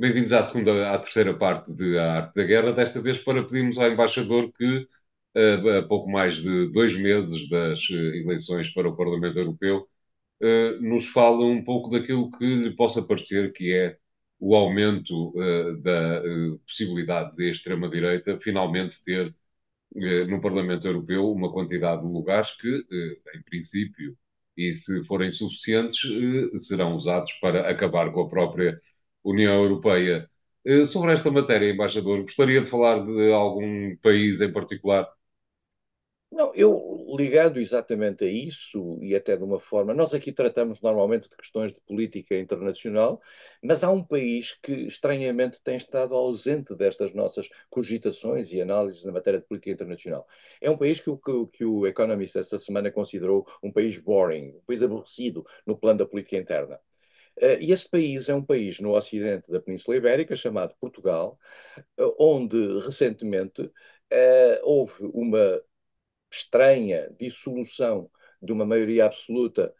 Bem-vindos à segunda, à terceira parte de A Arte da Guerra, desta vez para pedirmos ao embaixador que, eh, a pouco mais de dois meses das eh, eleições para o Parlamento Europeu, eh, nos fale um pouco daquilo que lhe possa parecer que é o aumento da possibilidade de extrema-direita finalmente ter no Parlamento Europeu uma quantidade de lugares que, em princípio, e se forem suficientes, serão usados para acabar com a própria União Europeia. Eh, sobre esta matéria, embaixador, gostaria de falar de algum país em particular? Não, eu ligado exatamente a isso e até de uma forma, nós aqui tratamos normalmente de questões de política internacional, mas há um país que estranhamente tem estado ausente destas nossas cogitações e análises na matéria de política internacional. É um país que, que, que o Economist esta semana considerou um país boring, um país aborrecido no plano da política interna. Eh, e esse país é um país no ocidente da Península Ibérica, chamado Portugal, eh, onde recentemente eh, houve uma estranha dissolução de uma maioria absoluta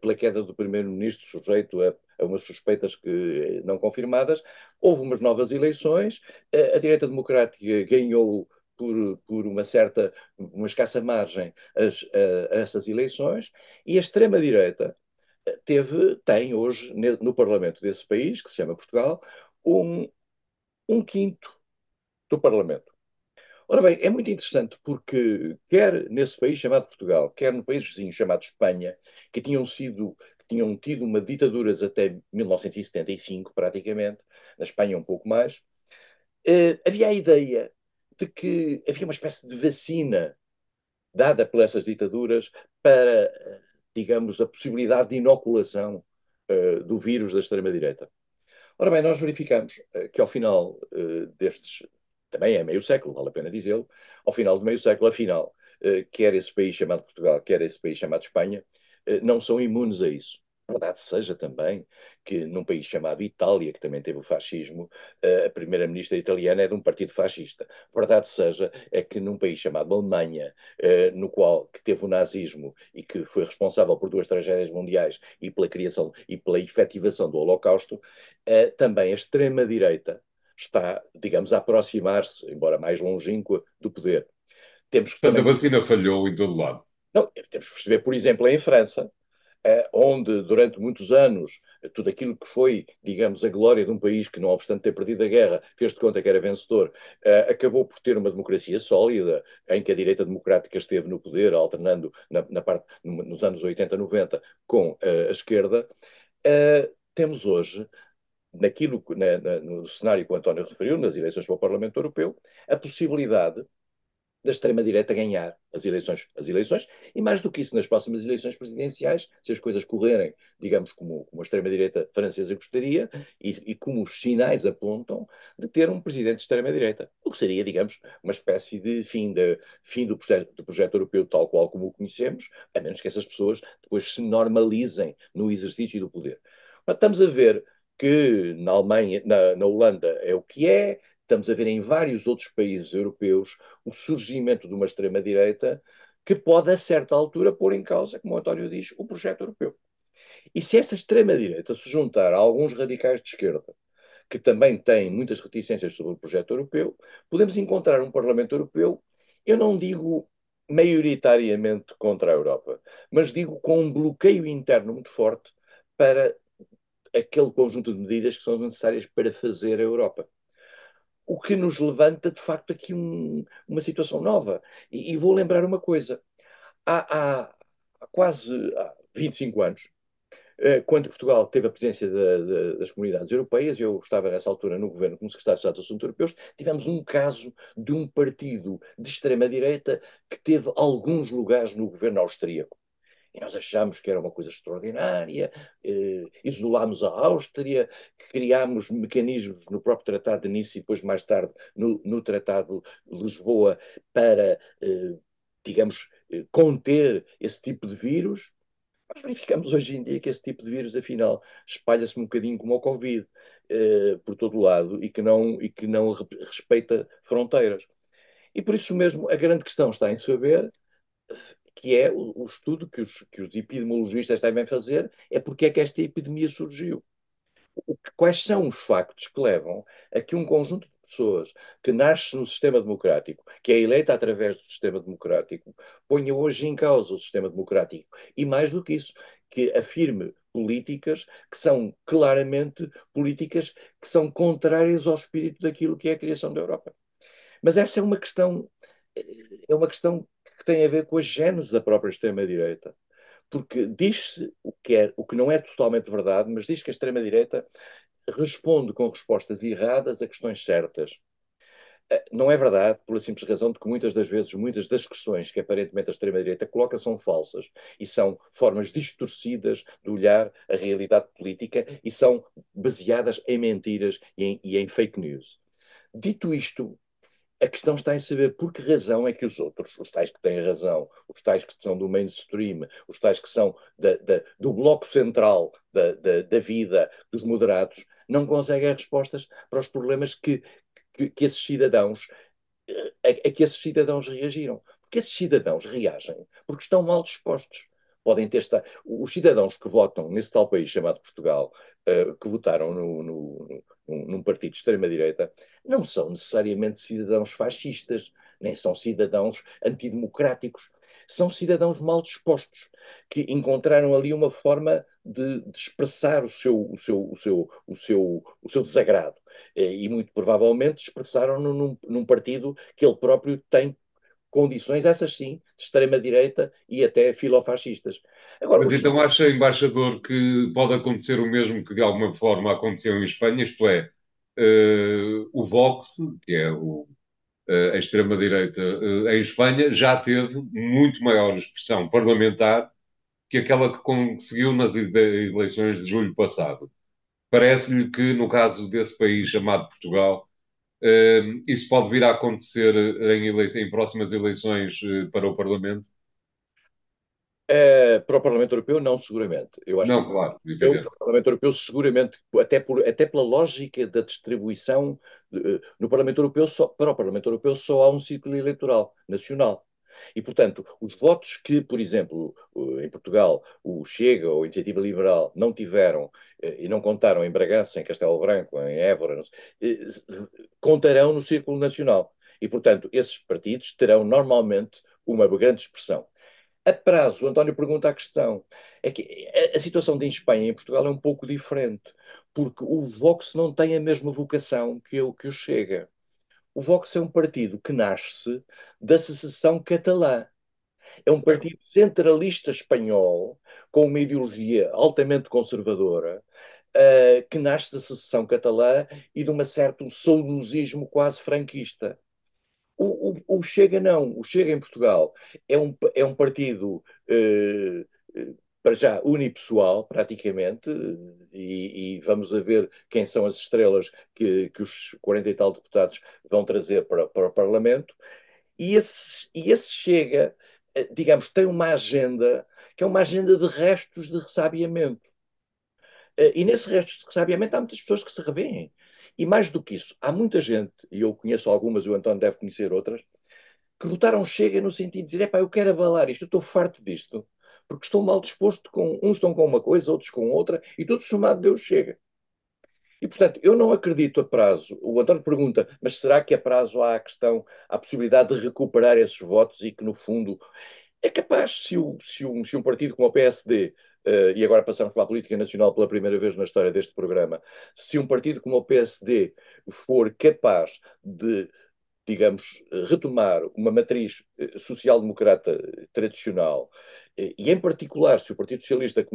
pela queda do primeiro-ministro, sujeito a, umas suspeitas que não confirmadas. Houve umas novas eleições, a direita democrática ganhou por, por uma certa, uma escassa margem as, a essas eleições, e a extrema-direita, teve, tem hoje no Parlamento desse país, que se chama Portugal, um, um quinto do Parlamento. Ora bem, é muito interessante porque quer nesse país chamado Portugal, quer no país vizinho chamado Espanha, que tinham sido que tinham tido uma ditaduras até 1975 praticamente, na Espanha um pouco mais, eh, havia a ideia de que havia uma espécie de vacina dada por essas ditaduras para digamos, da possibilidade de inoculação uh, do vírus da extrema-direita. Ora bem, nós verificamos uh, que ao final uh, destes, também é meio século, vale a pena dizê-lo, ao final de meio século, afinal, quer esse país chamado Portugal, quer esse país chamado Espanha, não são imunes a isso. Verdade seja também que num país chamado Itália, que também teve o fascismo, eh, a primeira-ministra italiana é de um partido fascista. Verdade seja é que num país chamado Alemanha, eh, no qual que teve o nazismo e que foi responsável por duas tragédias mundiais e pela criação e pela efetivação do Holocausto, eh, também a extrema-direita está, digamos, a aproximar-se, embora mais longínqua, do poder. Temos que Portanto, também... a vacina falhou em todo lado. Não, temos que perceber, por exemplo, em França, eh, onde durante muitos anos tudo aquilo que foi, digamos, a glória de um país que, não obstante ter perdido a guerra, fez de conta que era vencedor, eh, acabou por ter uma democracia sólida, em que a direita democrática esteve no poder, alternando na, na parte, nos anos 80, 90 com eh, a esquerda. temos hoje naquilo na, na, no cenário que o António referiu, nas eleições para o Parlamento Europeu, a possibilidade da extrema-direita ganhar as eleições, as eleições, e mais do que isso, nas próximas eleições presidenciais, se as coisas correrem, digamos, como, como a extrema-direita francesa gostaria, e, e, como os sinais apontam, de ter um presidente de extrema-direita, o que seria, digamos, uma espécie de fim, de, fim do, projeto, do projeto europeu tal qual como o conhecemos, a menos que essas pessoas depois se normalizem no exercício do poder. Mas estamos a ver que na Alemanha, na, na Holanda é o que é, estamos a ver em vários outros países europeus o surgimento de uma extrema-direita que pode, a certa altura, pôr em causa, como o António diz, o projeto europeu. E se essa extrema-direita se juntar a alguns radicais de esquerda, que também têm muitas reticências sobre o projeto europeu, podemos encontrar um Parlamento Europeu, eu não digo maioritariamente contra a Europa, mas digo com um bloqueio interno muito forte para aquele conjunto de medidas que são necessárias para fazer a Europa o que nos levanta, de facto, aqui um, uma situação nova. E, e, vou lembrar uma coisa. Há, há, há quase há 25 anos, eh, quando Portugal teve a presença de, de, das comunidades europeias, eu estava nessa altura no governo como secretário de Estado dos Assuntos Europeus, tivemos um caso de um partido de extrema-direita que teve alguns lugares no governo austríaco. E nós achámos que era uma coisa extraordinária, eh, isolámos a Áustria, criámos mecanismos no próprio Tratado de Nice e depois mais tarde no, no Tratado de Lisboa para, eh, digamos, eh, conter esse tipo de vírus. Mas verificamos hoje em dia que esse tipo de vírus, afinal, espalha-se um bocadinho como o Covid eh, por todo lado e que não, e que não respeita fronteiras. E por isso mesmo a grande questão está em saber que é o, o estudo que os, que os epidemiologistas devem fazer, é porque é que esta epidemia surgiu. O, quais são os factos que levam a que um conjunto de pessoas que nasce no sistema democrático, que é eleita através do sistema democrático, ponha hoje em causa o sistema democrático e, mais do que isso, que afirme políticas que são claramente políticas que são contrárias ao espírito daquilo que é a criação da Europa. Mas essa é uma questão eh, é uma questão que tem a ver com a gênese da própria extrema-direita. Porque diz-se o que, é, o que não é totalmente verdade, mas diz que a extrema-direita responde com respostas erradas a questões certas. Eh, não é verdade, pela simples razão de que muitas das vezes, muitas das questões que aparentemente a extrema-direita coloca são falsas e são formas distorcidas de olhar a realidade política e são baseadas em mentiras e em, e em fake news. Dito isto, a questão está em saber por que razão é que os outros, os tais que têm razão, os tais que são do mainstream, os tais que são da, da, do bloco central da, da, vida dos moderados, não conseguem respostas para os problemas que, que, que esses cidadãos eh, a, a que esses cidadãos reagiram. Porque esses cidadãos reagem porque estão mal dispostos podem ter estado. Os cidadãos que votam nesse tal país chamado Portugal, uh, que votaram no, no, no, num partido de extrema-direita, não são necessariamente cidadãos fascistas, nem são cidadãos antidemocráticos. São cidadãos mal dispostos, que encontraram ali uma forma de, de expressar o seu, o, seu, o, seu, o, seu, o seu desagrado. Eh, e muito provavelmente expressaram-no num, num partido que ele próprio tem condições, essas sim, de extrema-direita e até filofascistas. Agora, Mas então acha, embaixador, que pode acontecer o mesmo que de alguma forma aconteceu em Espanha, isto é, uh, o Vox, que é o, uh, a extrema-direita uh, em Espanha, já teve muito maior expressão parlamentar que aquela que conseguiu nas eleições de julho passado. Parece-lhe que, no caso desse país chamado Portugal, Uh, isso pode vir a acontecer em, em próximas eleições eh, para o Parlamento? Uh, para o Parlamento Europeu, não, seguramente. Eu acho não, que claro. Eu, para o Parlamento Europeu, seguramente, até, por, até pela lógica da distribuição, uh, no Parlamento Europeu, só, para o Parlamento Europeu só há um ciclo eleitoral nacional. E, portanto, os votos que, por exemplo, em Portugal, o Chega ou a Iniciativa Liberal não tiveram eh, e não contaram em Bragança, em Castelo Branco, em Évora, eh, contarão no Círculo Nacional. E, portanto, esses partidos terão normalmente uma grande expressão. A prazo, o António pergunta a questão. É que a, situação de Espanha e em Portugal é um pouco diferente, porque o Vox não tem a mesma vocação que o, que o Chega o Vox é um partido que nasce da secessão catalã. É um partido centralista espanhol, com uma ideologia altamente conservadora, uh, que nasce da secessão catalã e de uma certa, um certo saudosismo quase franquista. O, o, o, Chega não, o Chega em Portugal é um, é um partido uh, para já unipessoal, praticamente, e, e, vamos a ver quem são as estrelas que, que os 40 e tal deputados vão trazer para, para o Parlamento. E esse, e esse chega, eh, digamos, tem uma agenda que é uma agenda de restos de ressabiamento. Eh, e nesse restos de ressabiamento há muitas pessoas que se revêem. E mais do que isso, há muita gente, e eu conheço algumas, o António deve conhecer outras, que votaram chega no sentido de dizer: é pá, eu quero abalar isto, eu estou farto disto porque estão mal disposto, com, uns estão com uma coisa, outros com outra, e tudo somado Deus chega. E, portanto, eu não acredito a prazo. O António pergunta, mas será que a prazo há a questão, a possibilidade de recuperar esses votos e que, no fundo, é capaz, se, o, se, um, se um partido como o PSD, uh, eh, e agora passamos pela política nacional pela primeira vez na história deste programa, se um partido como o PSD for capaz de, digamos, retomar uma matriz eh, social-democrata tradicional e, em particular, se o Partido Socialista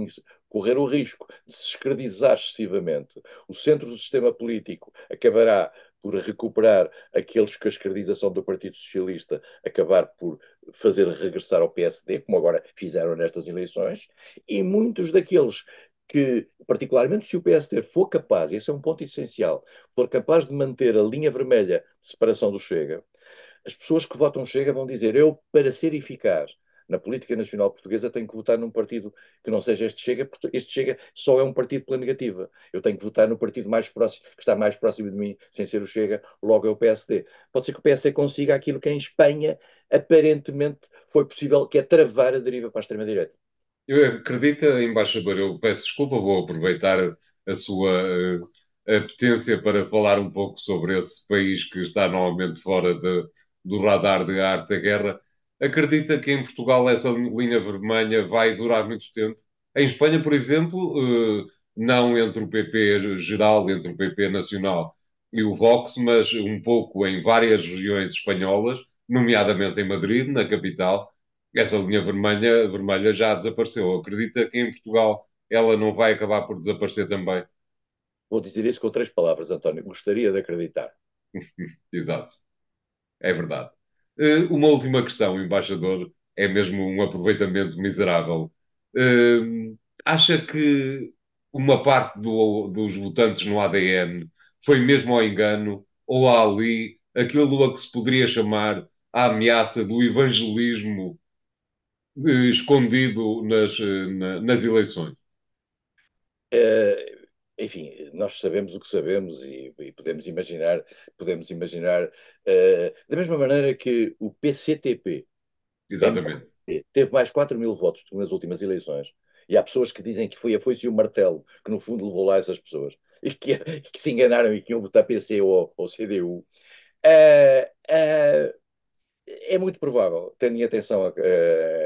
correr o risco de se escredizar excessivamente, o centro do sistema político acabará por recuperar aqueles que a escredização do Partido Socialista acabar por fazer regressar ao PSD, como agora fizeram nestas eleições, e muitos daqueles que, particularmente se o PSD for capaz, e esse é um ponto essencial, for capaz de manter a linha vermelha de separação do Chega, as pessoas que votam Chega vão dizer: eu, para ser eficaz, na política nacional portuguesa tenho que votar num partido que não seja este Chega, porque este Chega só é um partido pela negativa. Eu tenho que votar no partido mais próximo, que está mais próximo de mim, sem ser o Chega, logo é o PSD. Pode ser que o PSD consiga aquilo que em Espanha aparentemente foi possível, que é travar a deriva para a extrema-direita. Eu acredito, embaixador, eu peço desculpa, vou aproveitar a sua eh, apetência para falar um pouco sobre esse país que está novamente fora de, do radar de arte da guerra Acredita que em Portugal essa linha vermelha vai durar muito tempo? Em Espanha, por exemplo, eh, não entre o PP geral, entre o PP nacional e o Vox, mas um pouco em várias regiões espanholas, nomeadamente em Madrid, na capital, essa linha vermelha, vermelha já desapareceu. Acredita que em Portugal ela não vai acabar por desaparecer também? Vou dizer isso com três palavras, António. Gostaria de acreditar. Exato. É verdade. Eh, uma última questão, embaixador, é mesmo um aproveitamento miserável. Ehm, acha que uma parte do, dos votantes no ADN foi mesmo ao engano ou há ali aquilo a que se poderia chamar a ameaça do evangelismo eh, escondido nas, eh, nas eleições? É, enfim, nós sabemos o que sabemos e, e podemos imaginar, podemos imaginar uh, da mesma maneira que o PCTP Exatamente. teve mais 4 mil votos nas últimas eleições. E há pessoas que dizem que foi a foice e o martelo que, no fundo, levou lá essas pessoas e que, que se enganaram e que iam votar PC ou, ou CDU. Uh, eh, uh, eh, é muito provável, tendo em atenção a,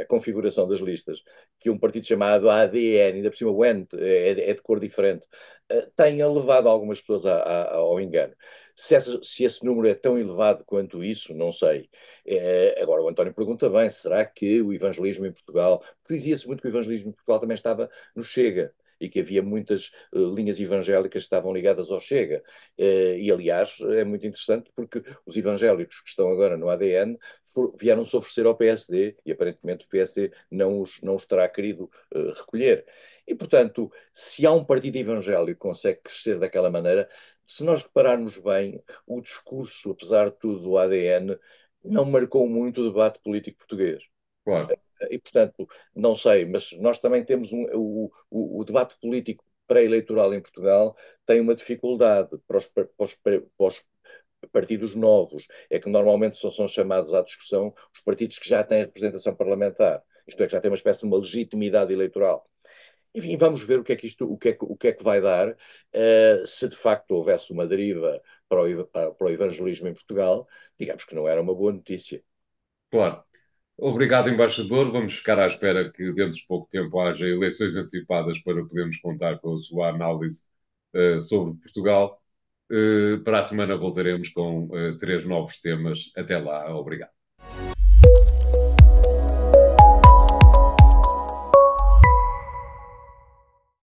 a, configuração das listas, que um partido chamado ADN, ainda por cima o ENT, é, é, é de cor diferente, eh, tenha levado algumas pessoas a, a, ao engano. Se, essa, se, esse número é tão elevado quanto isso, não sei. É, agora, o António pergunta bem: será que o evangelismo em Portugal, porque dizia-se muito que o evangelismo em Portugal também estava no Chega, e que havia muitas uh, linhas evangélicas que estavam ligadas ao Chega. Uh, e, aliás, é muito interessante porque os evangélicos que estão agora no ADN vieram-se oferecer ao PSD e, aparentemente, o PSD não os, não os terá querido uh, recolher. E, portanto, se há um partido evangélico que consegue crescer daquela maneira, se nós repararmos bem, o discurso, apesar de tudo, do ADN, não marcou muito o debate político português. Claro. E, portanto, não sei, mas nós também temos um, o, o, o debate político pré-eleitoral em Portugal tem uma dificuldade para os, para os, para os partidos novos. É que normalmente só são chamados à discussão os partidos que já têm representação parlamentar, isto é, que já têm uma espécie de uma legitimidade eleitoral. Enfim, vamos ver o que é que isto, o que é que, o que, é que vai dar uh, se de facto houvesse uma deriva para o, para o evangelismo em Portugal, digamos que não era uma boa notícia. Claro. Obrigado, embaixador. Vamos ficar à espera que dentro de pouco tempo haja eleições antecipadas para podermos contar com a sua análise uh, sobre Portugal. Uh, para a semana voltaremos com uh, três novos temas. Até lá, obrigado.